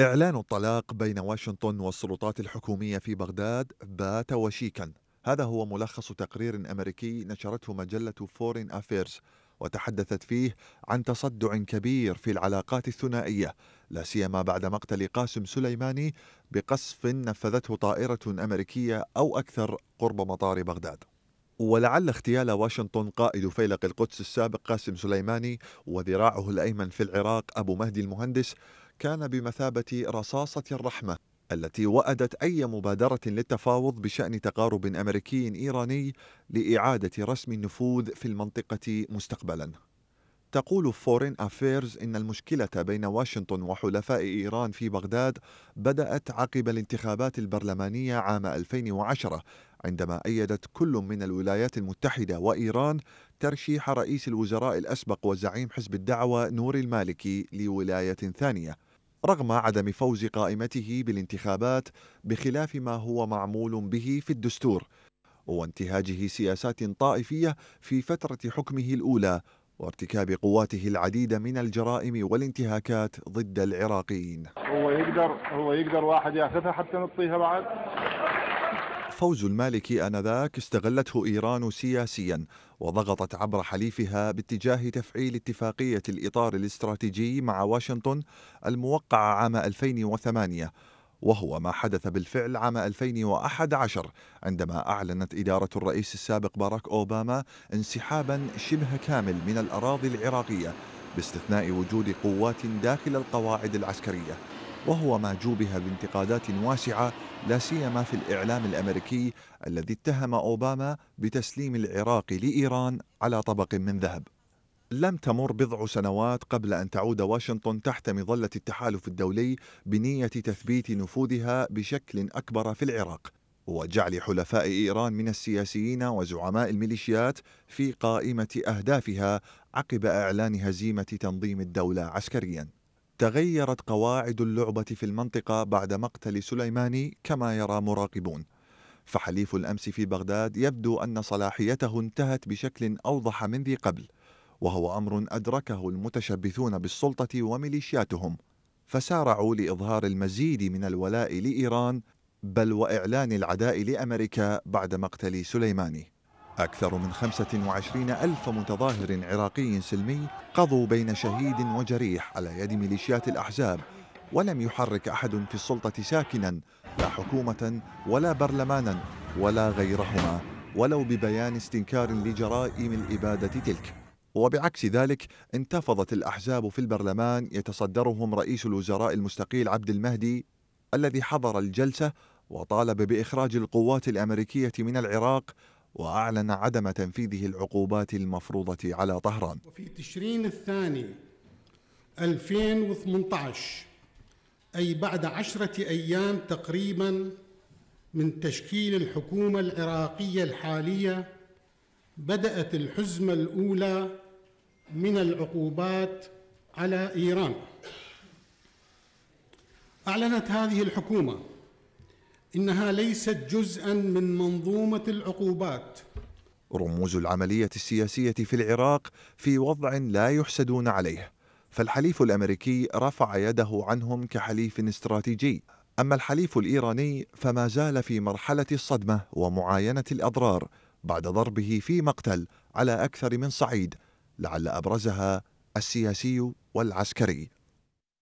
إعلان الطلاق بين واشنطن والسلطات الحكومية في بغداد بات وشيكا هذا هو ملخص تقرير أمريكي نشرته مجلة فورين أفيرز وتحدثت فيه عن تصدع كبير في العلاقات الثنائيه لا سيما بعد مقتل قاسم سليماني بقصف نفذته طائره امريكيه او اكثر قرب مطار بغداد ولعل اغتيال واشنطن قائد فيلق القدس السابق قاسم سليماني وذراعه الأيمن في العراق أبو مهدي المهندس كان بمثابة رصاصة الرحمة التي وأدت أي مبادرة للتفاوض بشأن تقارب أمريكي إيراني لإعادة رسم النفوذ في المنطقة مستقبلاً. تقول فورين أفيرز إن المشكلة بين واشنطن وحلفاء إيران في بغداد بدأت عقب الانتخابات البرلمانية عام 2010 عندما أيدت كل من الولايات المتحدة وإيران ترشيح رئيس الوزراء الأسبق وزعيم حزب الدعوة نور المالكي لولاية ثانية رغم عدم فوز قائمته بالانتخابات بخلاف ما هو معمول به في الدستور وانتهاجه سياسات طائفية في فترة حكمه الأولى وارتكاب قواته العديد من الجرائم والانتهاكات ضد العراقيين هو يقدر هو يقدر واحد ياخذها حتى نطيها بعد فوز المالكي آنذاك استغلته إيران سياسيا وضغطت عبر حليفها باتجاه تفعيل اتفاقية الإطار الاستراتيجي مع واشنطن الموقعة عام 2008 وهو ما حدث بالفعل عام 2011 عندما أعلنت إدارة الرئيس السابق باراك أوباما انسحابا شبه كامل من الأراضي العراقية باستثناء وجود قوات داخل القواعد العسكرية وهو ما جوبها بانتقادات واسعة لا سيما في الإعلام الأمريكي الذي اتهم أوباما بتسليم العراق لإيران على طبق من ذهب لم تمر بضع سنوات قبل أن تعود واشنطن تحت مظلة التحالف الدولي بنية تثبيت نفوذها بشكل أكبر في العراق وجعل حلفاء إيران من السياسيين وزعماء الميليشيات في قائمة أهدافها عقب إعلان هزيمة تنظيم الدولة عسكرياً تغيرت قواعد اللعبة في المنطقة بعد مقتل سليماني كما يرى مراقبون فحليف الأمس في بغداد يبدو أن صلاحيته انتهت بشكل أوضح من ذي قبل وهو أمر أدركه المتشبثون بالسلطة وميليشياتهم فسارعوا لإظهار المزيد من الولاء لإيران بل وإعلان العداء لأمريكا بعد مقتل سليماني أكثر من 25 ألف متظاهر عراقي سلمي قضوا بين شهيد وجريح على يد ميليشيات الأحزاب ولم يحرك أحد في السلطة ساكنا لا حكومة ولا برلمانا ولا غيرهما ولو ببيان استنكار لجرائم الإبادة تلك وبعكس ذلك انتفضت الأحزاب في البرلمان يتصدرهم رئيس الوزراء المستقيل عبد المهدي الذي حضر الجلسة وطالب بإخراج القوات الأمريكية من العراق وأعلن عدم تنفيذه العقوبات المفروضة على طهران وفي تشرين الثاني 2018 أي بعد عشرة أيام تقريبا من تشكيل الحكومة العراقية الحالية بدأت الحزمة الأولى من العقوبات على إيران أعلنت هذه الحكومة انها ليست جزءا من منظومه العقوبات رموز العمليه السياسيه في العراق في وضع لا يحسدون عليه فالحليف الامريكي رفع يده عنهم كحليف استراتيجي اما الحليف الايراني فما زال في مرحله الصدمه ومعاينه الاضرار بعد ضربه في مقتل على اكثر من صعيد لعل ابرزها السياسي والعسكري